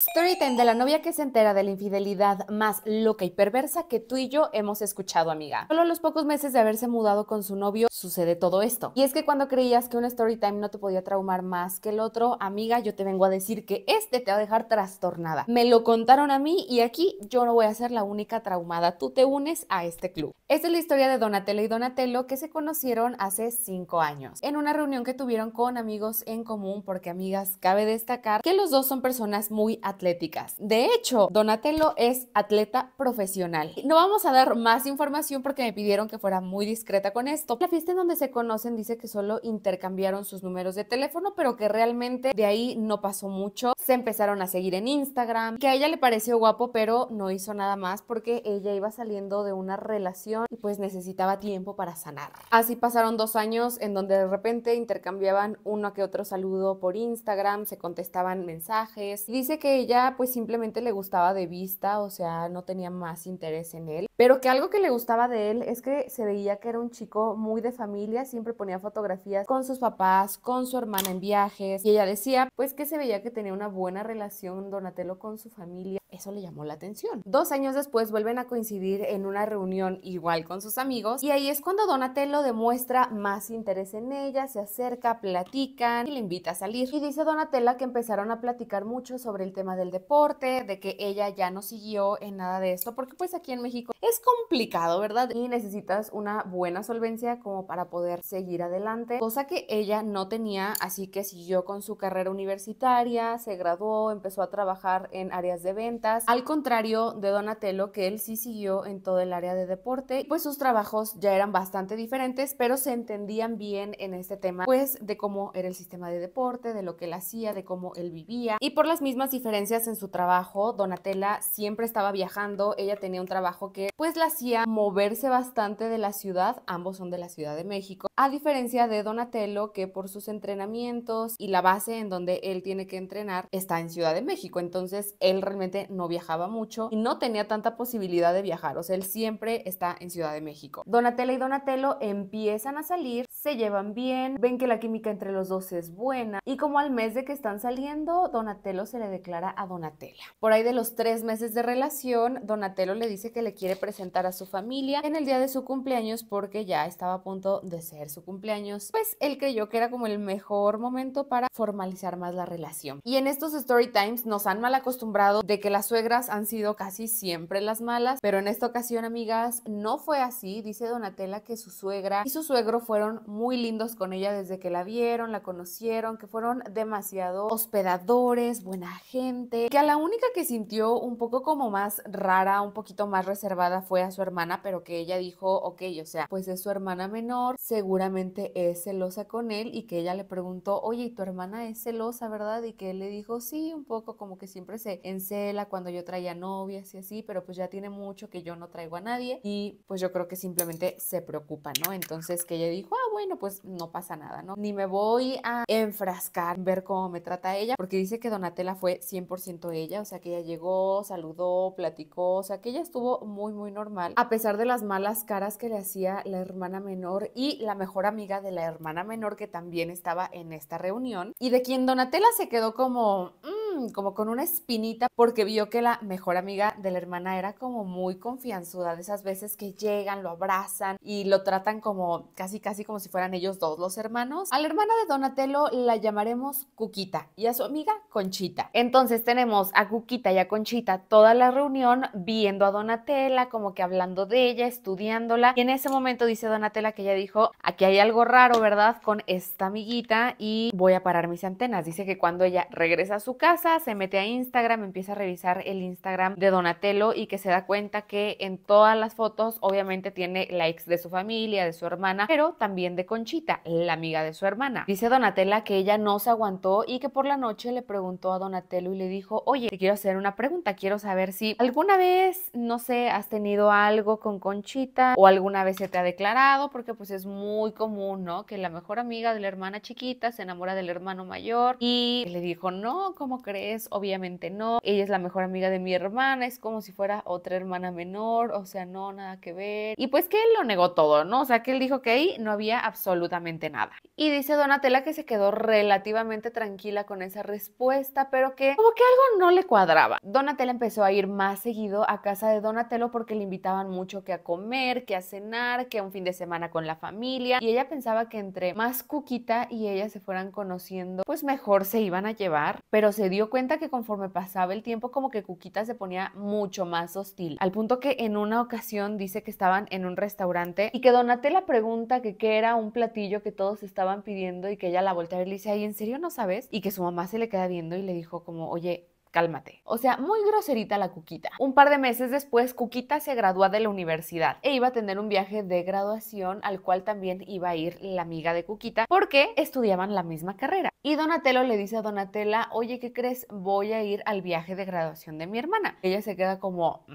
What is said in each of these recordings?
Storytime de la novia que se entera de la infidelidad más loca y perversa que tú y yo hemos escuchado, amiga. Solo a los pocos meses de haberse mudado con su novio sucede todo esto. Y es que cuando creías que un Storytime no te podía traumar más que el otro, amiga, yo te vengo a decir que este te va a dejar trastornada. Me lo contaron a mí y aquí yo no voy a ser la única traumada. Tú te unes a este club. Esta es la historia de Donatello y Donatello que se conocieron hace cinco años en una reunión que tuvieron con amigos en común, porque amigas, cabe destacar que los dos son personas muy atléticas. De hecho, Donatello es atleta profesional. No vamos a dar más información porque me pidieron que fuera muy discreta con esto. La fiesta en donde se conocen dice que solo intercambiaron sus números de teléfono, pero que realmente de ahí no pasó mucho. Se empezaron a seguir en Instagram, que a ella le pareció guapo, pero no hizo nada más porque ella iba saliendo de una relación y pues necesitaba tiempo para sanar. Así pasaron dos años en donde de repente intercambiaban uno que otro saludo por Instagram, se contestaban mensajes. Dice que ella pues simplemente le gustaba de vista, o sea, no tenía más interés en él, pero que algo que le gustaba de él es que se veía que era un chico muy de familia, siempre ponía fotografías con sus papás, con su hermana en viajes y ella decía pues que se veía que tenía una buena relación Donatello con su familia, eso le llamó la atención. Dos años después vuelven a coincidir en una reunión igual con sus amigos y ahí es cuando Donatello demuestra más interés en ella, se acerca, platican y le invita a salir y dice Donatella que empezaron a platicar mucho sobre el tema del deporte, de que ella ya no siguió en nada de esto, porque pues aquí en México es complicado, ¿verdad? Y necesitas una buena solvencia como para poder seguir adelante, cosa que ella no tenía, así que siguió con su carrera universitaria, se graduó, empezó a trabajar en áreas de ventas, al contrario de Donatello, que él sí siguió en todo el área de deporte, pues sus trabajos ya eran bastante diferentes, pero se entendían bien en este tema, pues de cómo era el sistema de deporte, de lo que él hacía, de cómo él vivía y por las mismas diferencias en su trabajo. Donatella siempre estaba viajando, ella tenía un trabajo que pues la hacía moverse bastante de la ciudad, ambos son de la Ciudad de México a diferencia de Donatello, que por sus entrenamientos y la base en donde él tiene que entrenar está en Ciudad de México. Entonces, él realmente no viajaba mucho y no tenía tanta posibilidad de viajar. O sea, él siempre está en Ciudad de México. Donatello y Donatello empiezan a salir, se llevan bien, ven que la química entre los dos es buena. Y como al mes de que están saliendo, Donatello se le declara a Donatella. Por ahí de los tres meses de relación, Donatello le dice que le quiere presentar a su familia en el día de su cumpleaños porque ya estaba a punto de ser su cumpleaños, pues él creyó que era como el mejor momento para formalizar más la relación. Y en estos story times nos han mal acostumbrado de que las suegras han sido casi siempre las malas, pero en esta ocasión, amigas, no fue así. Dice Donatella que su suegra y su suegro fueron muy lindos con ella desde que la vieron, la conocieron, que fueron demasiado hospedadores, buena gente, que a la única que sintió un poco como más rara, un poquito más reservada fue a su hermana, pero que ella dijo, ok, o sea, pues es su hermana menor, seguro seguramente es celosa con él y que ella le preguntó, oye, ¿y tu hermana es celosa, verdad? Y que él le dijo, sí, un poco, como que siempre se encela cuando yo traía novias y así, pero pues ya tiene mucho que yo no traigo a nadie y pues yo creo que simplemente se preocupa, ¿no? Entonces que ella dijo, ah, bueno, pues no pasa nada, ¿no? Ni me voy a enfrascar, ver cómo me trata ella, porque dice que Donatella fue 100% ella, o sea que ella llegó, saludó, platicó, o sea que ella estuvo muy, muy normal, a pesar de las malas caras que le hacía la hermana menor y la mejor amiga de la hermana menor que también estaba en esta reunión y de quien Donatella se quedó como... Mm, Mm, como con una espinita porque vio que la mejor amiga de la hermana era como muy confianzuda de esas veces que llegan, lo abrazan y lo tratan como casi casi como si fueran ellos dos los hermanos. A la hermana de Donatello la llamaremos Cuquita y a su amiga Conchita. Entonces tenemos a Cuquita y a Conchita toda la reunión viendo a Donatella, como que hablando de ella, estudiándola y en ese momento dice Donatella que ella dijo, aquí hay algo raro, ¿verdad? Con esta amiguita y voy a parar mis antenas. Dice que cuando ella regresa a su casa, se mete a Instagram, empieza a revisar el Instagram de Donatello y que se da cuenta que en todas las fotos obviamente tiene likes de su familia, de su hermana, pero también de Conchita, la amiga de su hermana. Dice Donatella que ella no se aguantó y que por la noche le preguntó a Donatello y le dijo, oye, te quiero hacer una pregunta, quiero saber si alguna vez, no sé, has tenido algo con Conchita o alguna vez se te ha declarado, porque pues es muy común, ¿no? Que la mejor amiga de la hermana chiquita se enamora del hermano mayor y le dijo, no, como que crees? Obviamente no. Ella es la mejor amiga de mi hermana, es como si fuera otra hermana menor, o sea, no, nada que ver. Y pues que él lo negó todo, ¿no? O sea, que él dijo que ahí no había absolutamente nada. Y dice Donatella que se quedó relativamente tranquila con esa respuesta, pero que como que algo no le cuadraba. Donatella empezó a ir más seguido a casa de Donatello porque le invitaban mucho que a comer, que a cenar, que a un fin de semana con la familia. Y ella pensaba que entre más Cuquita y ella se fueran conociendo, pues mejor se iban a llevar, pero se dio dio cuenta que conforme pasaba el tiempo como que Cuquita se ponía mucho más hostil, al punto que en una ocasión dice que estaban en un restaurante y que Donatella pregunta que qué era un platillo que todos estaban pidiendo y que ella la voltea y le dice, ay, ¿en serio no sabes? Y que su mamá se le queda viendo y le dijo como, oye, cálmate. O sea, muy groserita la Cuquita. Un par de meses después, Cuquita se gradúa de la universidad e iba a tener un viaje de graduación al cual también iba a ir la amiga de Cuquita porque estudiaban la misma carrera. Y Donatello le dice a Donatella, oye, ¿qué crees? Voy a ir al viaje de graduación de mi hermana. Ella se queda como... Mm,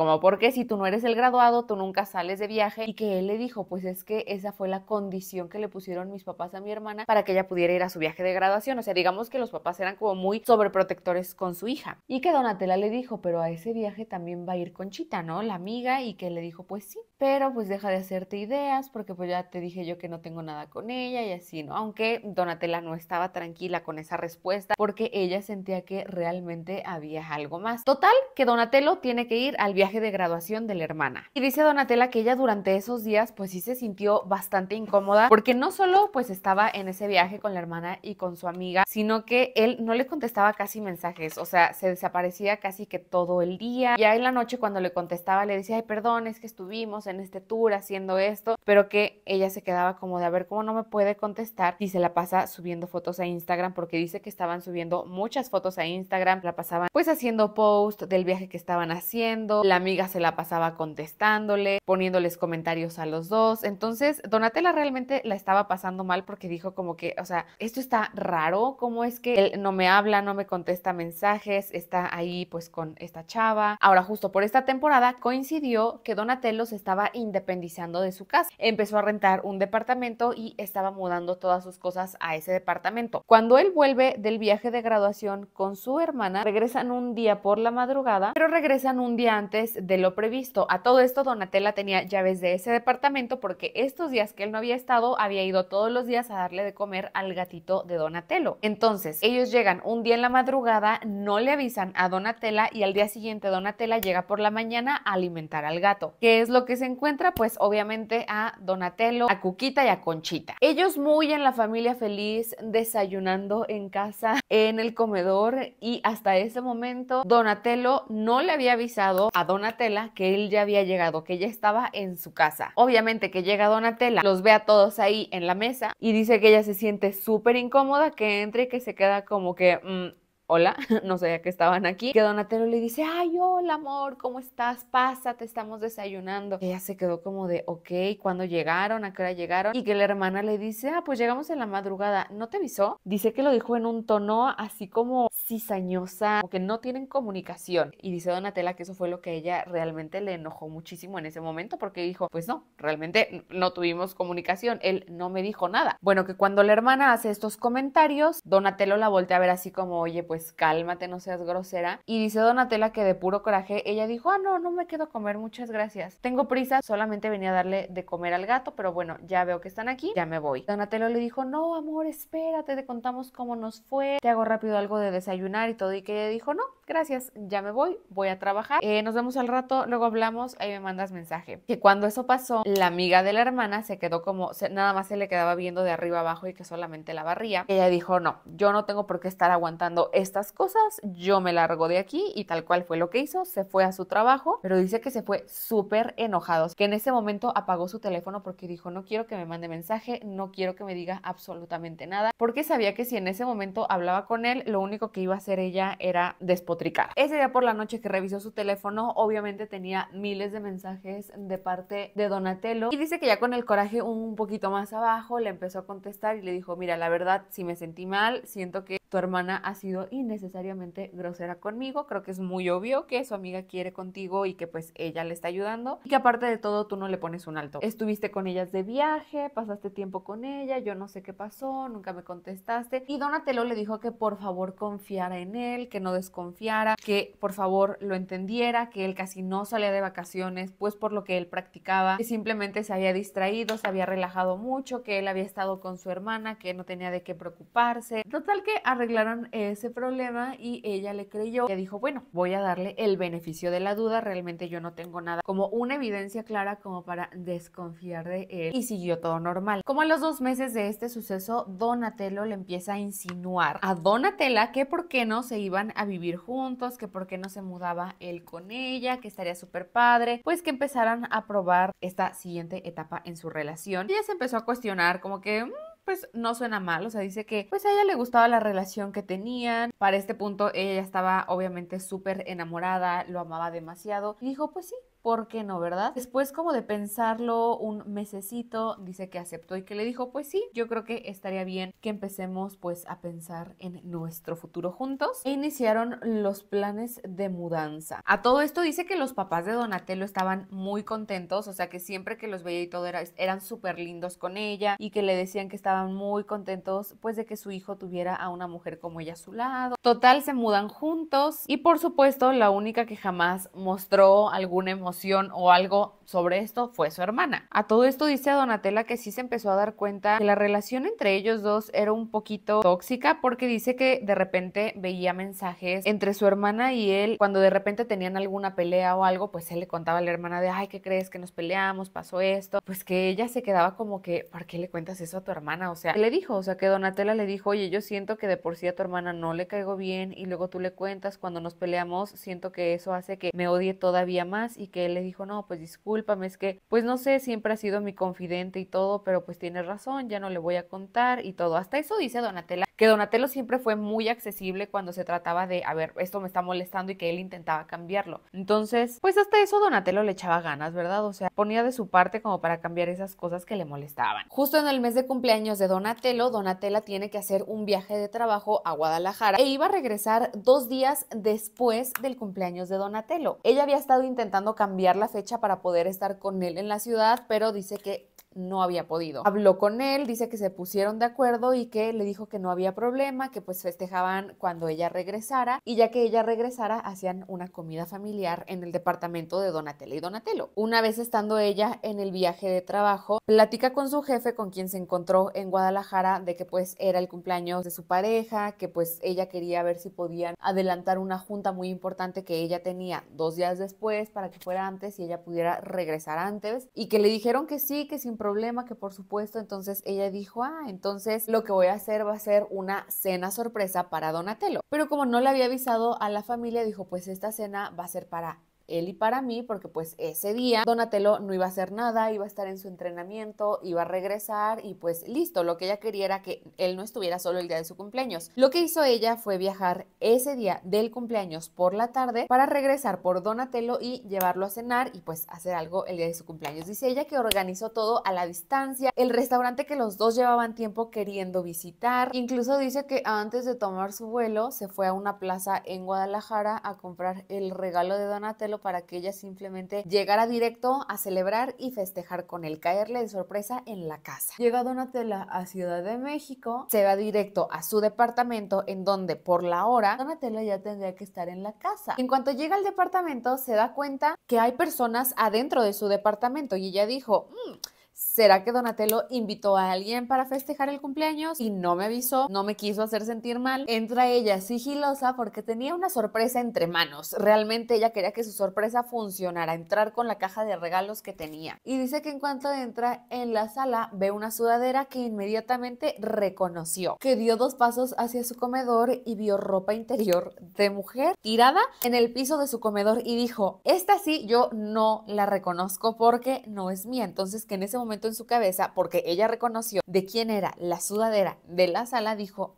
como porque si tú no eres el graduado, tú nunca sales de viaje y que él le dijo, pues es que esa fue la condición que le pusieron mis papás a mi hermana para que ella pudiera ir a su viaje de graduación, o sea, digamos que los papás eran como muy sobreprotectores con su hija y que Donatella le dijo, pero a ese viaje también va a ir Conchita, ¿no? La amiga y que le dijo, pues sí, pero pues deja de hacerte ideas porque pues ya te dije yo que no tengo nada con ella y así, ¿no? Aunque Donatella no estaba tranquila con esa respuesta porque ella sentía que realmente había algo más. Total, que Donatello tiene que ir al viaje de graduación de la hermana. Y dice Donatella que ella durante esos días pues sí se sintió bastante incómoda porque no solo pues estaba en ese viaje con la hermana y con su amiga, sino que él no le contestaba casi mensajes, o sea, se desaparecía casi que todo el día. Ya en la noche cuando le contestaba le decía, ay, perdón, es que estuvimos en este tour haciendo esto pero que ella se quedaba como de a ver cómo no me puede contestar y se la pasa subiendo fotos a Instagram porque dice que estaban subiendo muchas fotos a Instagram, la pasaban pues haciendo post del viaje que estaban haciendo, la amiga se la pasaba contestándole, poniéndoles comentarios a los dos, entonces Donatella realmente la estaba pasando mal porque dijo como que, o sea, esto está raro, cómo es que él no me habla, no me contesta mensajes, está ahí pues con esta chava. Ahora justo por esta temporada coincidió que Donatello se estaba independizando de su casa empezó a rentar un departamento y estaba mudando todas sus cosas a ese departamento. Cuando él vuelve del viaje de graduación con su hermana, regresan un día por la madrugada, pero regresan un día antes de lo previsto. A todo esto, Donatella tenía llaves de ese departamento porque estos días que él no había estado, había ido todos los días a darle de comer al gatito de Donatello. Entonces, ellos llegan un día en la madrugada, no le avisan a Donatella y al día siguiente Donatella llega por la mañana a alimentar al gato. ¿Qué es lo que se encuentra? Pues obviamente a Donatello, a Cuquita y a Conchita. Ellos muy en la familia feliz, desayunando en casa, en el comedor y hasta ese momento Donatello no le había avisado a Donatella que él ya había llegado, que ella estaba en su casa. Obviamente que llega Donatella, los ve a todos ahí en la mesa y dice que ella se siente súper incómoda, que entre y que se queda como que... Mm, hola, no sabía que estaban aquí, que Donatello le dice, ay, hola amor, ¿cómo estás? Pasa, te estamos desayunando. Ella se quedó como de, ok, cuando llegaron? ¿A qué hora llegaron? Y que la hermana le dice, ah, pues llegamos en la madrugada, ¿no te avisó? Dice que lo dijo en un tono así como cizañosa, que no tienen comunicación. Y dice Donatella que eso fue lo que ella realmente le enojó muchísimo en ese momento porque dijo, pues no, realmente no tuvimos comunicación, él no me dijo nada. Bueno, que cuando la hermana hace estos comentarios, Donatello la voltea a ver así como, oye, pues pues, cálmate, no seas grosera. Y dice Donatella que de puro coraje ella dijo, ah, no, no me quedo a comer, muchas gracias. Tengo prisa, solamente venía a darle de comer al gato, pero bueno, ya veo que están aquí, ya me voy. Donatello le dijo, no, amor, espérate, te contamos cómo nos fue, te hago rápido algo de desayunar y todo. Y que ella dijo, no, gracias, ya me voy, voy a trabajar. Eh, nos vemos al rato, luego hablamos, ahí me mandas mensaje. Que cuando eso pasó, la amiga de la hermana se quedó como, nada más se le quedaba viendo de arriba abajo y que solamente la barría. Ella dijo, no, yo no tengo por qué estar aguantando esto estas cosas, yo me largo de aquí y tal cual fue lo que hizo, se fue a su trabajo, pero dice que se fue súper enojado, que en ese momento apagó su teléfono porque dijo, no quiero que me mande mensaje, no quiero que me diga absolutamente nada, porque sabía que si en ese momento hablaba con él, lo único que iba a hacer ella era despotricar. Ese día por la noche que revisó su teléfono, obviamente tenía miles de mensajes de parte de Donatello y dice que ya con el coraje un poquito más abajo le empezó a contestar y le dijo, mira, la verdad, si me sentí mal, siento que tu hermana ha sido innecesariamente grosera conmigo. Creo que es muy obvio que su amiga quiere contigo y que pues ella le está ayudando y que aparte de todo tú no le pones un alto. Estuviste con ellas de viaje, pasaste tiempo con ella, yo no sé qué pasó, nunca me contestaste. Y Donatello le dijo que por favor confiara en él, que no desconfiara, que por favor lo entendiera, que él casi no salía de vacaciones, pues por lo que él practicaba, que simplemente se había distraído, se había relajado mucho, que él había estado con su hermana, que no tenía de qué preocuparse. Total que a arreglaron ese problema y ella le creyó. y dijo, bueno, voy a darle el beneficio de la duda, realmente yo no tengo nada como una evidencia clara como para desconfiar de él y siguió todo normal. Como a los dos meses de este suceso, Donatello le empieza a insinuar a Donatella que por qué no se iban a vivir juntos, que por qué no se mudaba él con ella, que estaría súper padre, pues que empezaran a probar esta siguiente etapa en su relación. y Ella se empezó a cuestionar como que... Mm, pues no suena mal, o sea, dice que pues a ella le gustaba la relación que tenían, para este punto ella estaba obviamente súper enamorada, lo amaba demasiado y dijo, pues sí, ¿por qué no, verdad? Después como de pensarlo un mesecito, dice que aceptó y que le dijo, pues sí, yo creo que estaría bien que empecemos pues a pensar en nuestro futuro juntos. E iniciaron los planes de mudanza. A todo esto dice que los papás de Donatello estaban muy contentos, o sea que siempre que los veía y todo eran súper lindos con ella y que le decían que estaban muy contentos pues de que su hijo tuviera a una mujer como ella a su lado. Total, se mudan juntos y por supuesto la única que jamás mostró alguna emoción o algo sobre esto fue su hermana. A todo esto dice a Donatella que sí se empezó a dar cuenta que la relación entre ellos dos era un poquito tóxica porque dice que de repente veía mensajes entre su hermana y él cuando de repente tenían alguna pelea o algo, pues él le contaba a la hermana de, ay, ¿qué crees que nos peleamos? Pasó esto. Pues que ella se quedaba como que, ¿por qué le cuentas eso a tu hermana? O sea, le dijo, o sea, que Donatella le dijo, oye, yo siento que de por sí a tu hermana no le caigo bien y luego tú le cuentas, cuando nos peleamos, siento que eso hace que me odie todavía más y que él le dijo, no, pues discúlpame, es que, pues no sé, siempre ha sido mi confidente y todo, pero pues tiene razón, ya no le voy a contar y todo. Hasta eso dice Donatella, que Donatello siempre fue muy accesible cuando se trataba de, a ver, esto me está molestando y que él intentaba cambiarlo. Entonces, pues hasta eso Donatello le echaba ganas, ¿verdad? O sea, ponía de su parte como para cambiar esas cosas que le molestaban. Justo en el mes de cumpleaños de Donatello, Donatella tiene que hacer un viaje de trabajo a Guadalajara e iba a regresar dos días después del cumpleaños de Donatello. Ella había estado intentando cambiar cambiar la fecha para poder estar con él en la ciudad, pero dice que no había podido. Habló con él, dice que se pusieron de acuerdo y que le dijo que no había problema, que pues festejaban cuando ella regresara y ya que ella regresara hacían una comida familiar en el departamento de Donatella y Donatello. Una vez estando ella en el viaje de trabajo, platica con su jefe con quien se encontró en Guadalajara de que pues era el cumpleaños de su pareja, que pues ella quería ver si podían adelantar una junta muy importante que ella tenía dos días después para que fuera antes y ella pudiera regresar antes y que le dijeron que sí, que sin problema, que por supuesto, entonces ella dijo, ah, entonces lo que voy a hacer va a ser una cena sorpresa para Donatello. Pero como no le había avisado a la familia, dijo, pues esta cena va a ser para él y para mí, porque pues ese día Donatello no iba a hacer nada, iba a estar en su entrenamiento, iba a regresar y pues listo, lo que ella quería era que él no estuviera solo el día de su cumpleaños. Lo que hizo ella fue viajar ese día del cumpleaños por la tarde para regresar por Donatello y llevarlo a cenar y pues hacer algo el día de su cumpleaños. Dice ella que organizó todo a la distancia, el restaurante que los dos llevaban tiempo queriendo visitar, incluso dice que antes de tomar su vuelo se fue a una plaza en Guadalajara a comprar el regalo de Donatello para que ella simplemente llegara directo a celebrar y festejar con él, caerle de sorpresa en la casa. Llega Donatella a Ciudad de México, se va directo a su departamento en donde por la hora Donatella ya tendría que estar en la casa. En cuanto llega al departamento se da cuenta que hay personas adentro de su departamento y ella dijo, mm, ¿Será que Donatello invitó a alguien para festejar el cumpleaños y no me avisó, no me quiso hacer sentir mal? Entra ella sigilosa porque tenía una sorpresa entre manos. Realmente ella quería que su sorpresa funcionara, entrar con la caja de regalos que tenía. Y dice que en cuanto entra en la sala ve una sudadera que inmediatamente reconoció, que dio dos pasos hacia su comedor y vio ropa interior de mujer tirada en el piso de su comedor y dijo, esta sí yo no la reconozco porque no es mía. Entonces que en ese momento en su cabeza, porque ella reconoció de quién era la sudadera de la sala, dijo,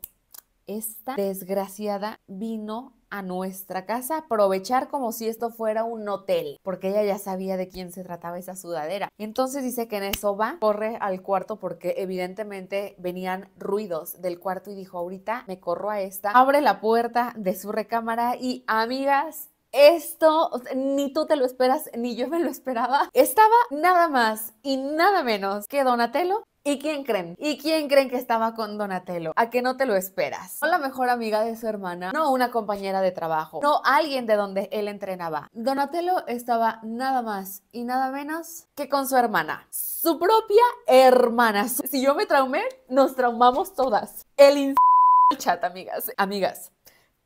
esta desgraciada vino a nuestra casa, aprovechar como si esto fuera un hotel, porque ella ya sabía de quién se trataba esa sudadera. Entonces dice que en eso va, corre al cuarto porque evidentemente venían ruidos del cuarto y dijo, ahorita me corro a esta, abre la puerta de su recámara y amigas, esto ni tú te lo esperas, ni yo me lo esperaba. Estaba nada más y nada menos que Donatello ¿Y quién creen? ¿Y quién creen que estaba con Donatello? ¿A que no te lo esperas? Con la mejor amiga de su hermana, no una compañera de trabajo, no alguien de donde él entrenaba. Donatello estaba nada más y nada menos que con su hermana. Su propia hermana. Si yo me traumé, nos traumamos todas. El chat, amigas. Amigas,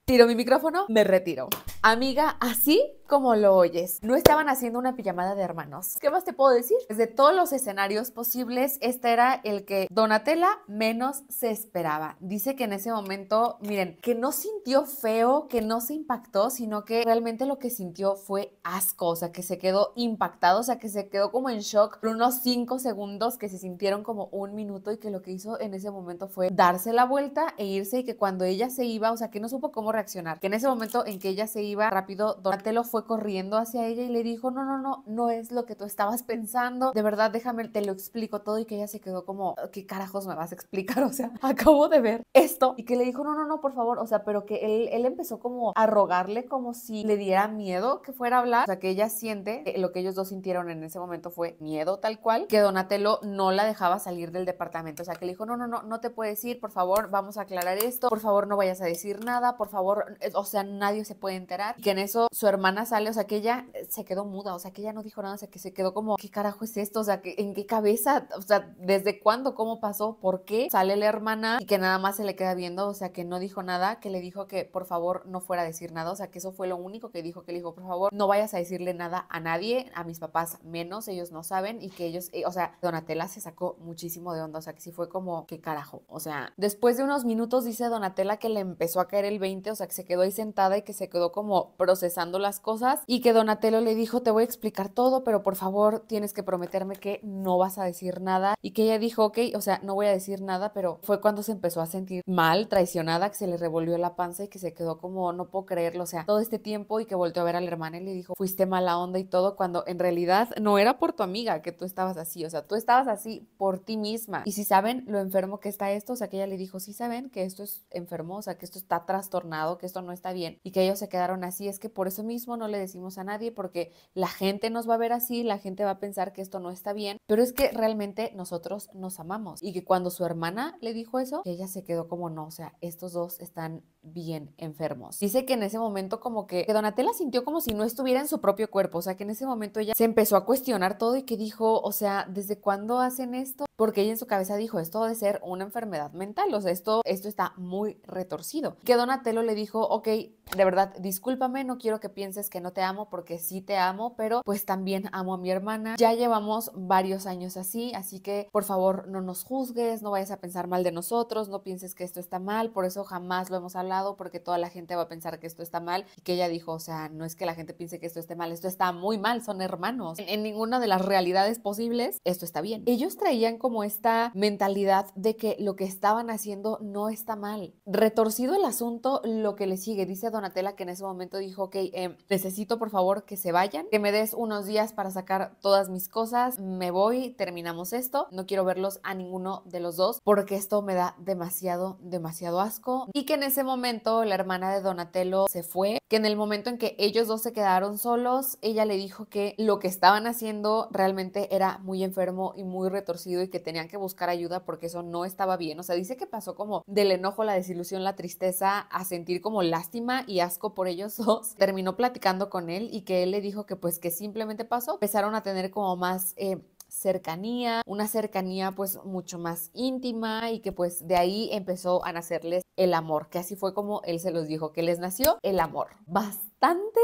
tiro mi micrófono, me retiro. Amiga, así como lo oyes, no estaban haciendo una pijamada de hermanos. ¿Qué más te puedo decir? Desde todos los escenarios posibles, este era el que Donatella menos se esperaba. Dice que en ese momento, miren, que no sintió feo, que no se impactó, sino que realmente lo que sintió fue asco, o sea, que se quedó impactado, o sea, que se quedó como en shock por unos cinco segundos, que se sintieron como un minuto y que lo que hizo en ese momento fue darse la vuelta e irse y que cuando ella se iba, o sea, que no supo cómo reaccionar. Que en ese momento en que ella se iba rápido, Donatello fue corriendo hacia ella y le dijo, no, no, no, no es lo que tú estabas pensando, de verdad déjame, te lo explico todo y que ella se quedó como, ¿qué carajos me vas a explicar? O sea, acabo de ver esto y que le dijo, no, no, no, por favor, o sea, pero que él, él empezó como a rogarle como si le diera miedo que fuera a hablar, o sea, que ella siente, lo que ellos dos sintieron en ese momento fue miedo tal cual, que Donatello no la dejaba salir del departamento, o sea, que le dijo, no, no, no, no te puedes ir, por favor, vamos a aclarar esto, por favor, no vayas a decir nada, por favor, o sea, nadie se puede enterar. Y que en eso su hermana sale, o sea, que ella eh, se quedó muda, o sea, que ella no dijo nada, o sea, que se quedó como, ¿qué carajo es esto? O sea, que, ¿en qué cabeza? O sea, ¿desde cuándo? ¿Cómo pasó? ¿Por qué? Sale la hermana y que nada más se le queda viendo, o sea, que no dijo nada, que le dijo que por favor no fuera a decir nada, o sea, que eso fue lo único que dijo, que le dijo, por favor, no vayas a decirle nada a nadie, a mis papás menos, ellos no saben y que ellos, eh, o sea, Donatella se sacó muchísimo de onda, o sea, que sí fue como, ¿qué carajo? O sea, después de unos minutos dice Donatella que le empezó a caer el 20, o sea, que se quedó ahí sentada y que se quedó como procesando las cosas y que Donatello le dijo, te voy a explicar todo, pero por favor tienes que prometerme que no vas a decir nada y que ella dijo, ok, o sea, no voy a decir nada, pero fue cuando se empezó a sentir mal, traicionada, que se le revolvió la panza y que se quedó como, no puedo creerlo, o sea, todo este tiempo y que volteó a ver a la hermana y le dijo, fuiste mala onda y todo, cuando en realidad no era por tu amiga que tú estabas así, o sea, tú estabas así por ti misma. Y si saben lo enfermo que está esto, o sea, que ella le dijo, sí saben que esto es enfermo, o sea, que esto está trastornado que esto no está bien y que ellos se quedaron así, es que por eso mismo no le decimos a nadie porque la gente nos va a ver así, la gente va a pensar que esto no está bien, pero es que realmente nosotros nos amamos y que cuando su hermana le dijo eso, ella se quedó como no, o sea, estos dos están bien enfermos. Dice que en ese momento como que, Donatella sintió como si no estuviera en su propio cuerpo, o sea que en ese momento ella se empezó a cuestionar todo y que dijo, o sea, ¿desde cuándo hacen esto? Porque ella en su cabeza dijo, esto de ser una enfermedad mental, o sea, esto, esto está muy retorcido. Que Donatello le dijo, ok, de verdad, discúlpame, no quiero que pienses que no te amo porque sí te amo, pero pues también amo a mi hermana. Ya llevamos varios años así, así que por favor no nos juzgues, no vayas a pensar mal de nosotros, no pienses que esto está mal, por eso jamás lo hemos hablado porque toda la gente va a pensar que esto está mal y que ella dijo, o sea, no es que la gente piense que esto esté mal, esto está muy mal, son hermanos. En, ninguna de las realidades posibles esto está bien. Ellos traían como esta mentalidad de que lo que estaban haciendo no está mal. Retorcido el asunto, lo que le sigue, dice Donatella que en ese momento dijo, ok, em, necesito por favor que se vayan, que me des unos días para sacar todas mis cosas, me voy, terminamos esto, no quiero verlos a ninguno de los dos porque esto me da demasiado, demasiado asco y que en ese momento la hermana de Donatello se fue, que en el momento en que ellos dos se quedaron solos, ella le dijo que lo que estaban haciendo realmente era muy enfermo y muy retorcido y que tenían que buscar ayuda porque eso no estaba bien. O sea, dice que pasó como del enojo, la desilusión, la tristeza, a sentir como lástima y asco por ellos dos. Terminó platicando con él y que él le dijo que pues que simplemente pasó. Empezaron a tener como más... Eh, cercanía, una cercanía pues mucho más íntima y que pues de ahí empezó a nacerles el amor, que así fue como él se los dijo, que les nació el amor. Bastante...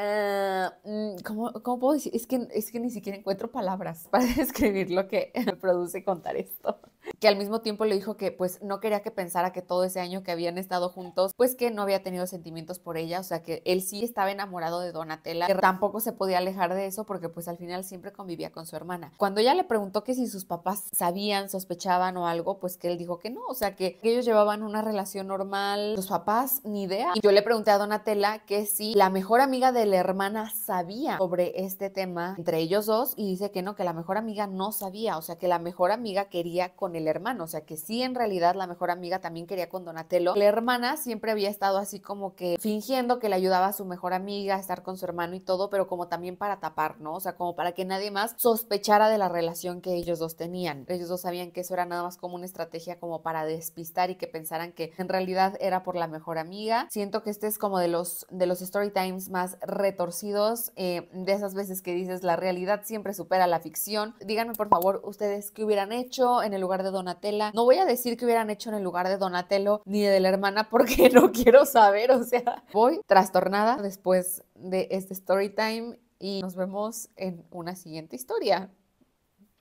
Ah, mm, ¿cómo, puedo decir? Es que, es que ni siquiera encuentro palabras para describir lo que produce contar esto que al mismo tiempo le dijo que pues no quería que pensara que todo ese año que habían estado juntos, pues que no había tenido sentimientos por ella, o sea que él sí estaba enamorado de Donatella, que tampoco se podía alejar de eso porque pues al final siempre convivía con su hermana. Cuando ella le preguntó que si sus papás sabían, sospechaban o algo, pues que él dijo que no, o sea que ellos llevaban una relación normal, sus papás ni idea. Y yo le pregunté a Donatella que si la mejor amiga de la hermana sabía sobre este tema entre ellos dos y dice que no, que la mejor amiga no sabía, o sea que la mejor amiga quería con el hermano, o sea que sí en realidad la mejor amiga también quería con Donatello. La hermana siempre había estado así como que fingiendo que le ayudaba a su mejor amiga a estar con su hermano y todo, pero como también para tapar, ¿no? O sea, como para que nadie más sospechara de la relación que ellos dos tenían. Ellos dos sabían que eso era nada más como una estrategia como para despistar y que pensaran que en realidad era por la mejor amiga. Siento que este es como de los de los story times más retorcidos, eh, de esas veces que dices la realidad siempre supera la ficción. Díganme por favor ustedes qué hubieran hecho en el lugar de Donatella. No voy a decir que hubieran hecho en el lugar de Donatello ni de la hermana porque no quiero saber, o sea, voy trastornada después de este story time y nos vemos en una siguiente historia.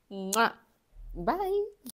Bye.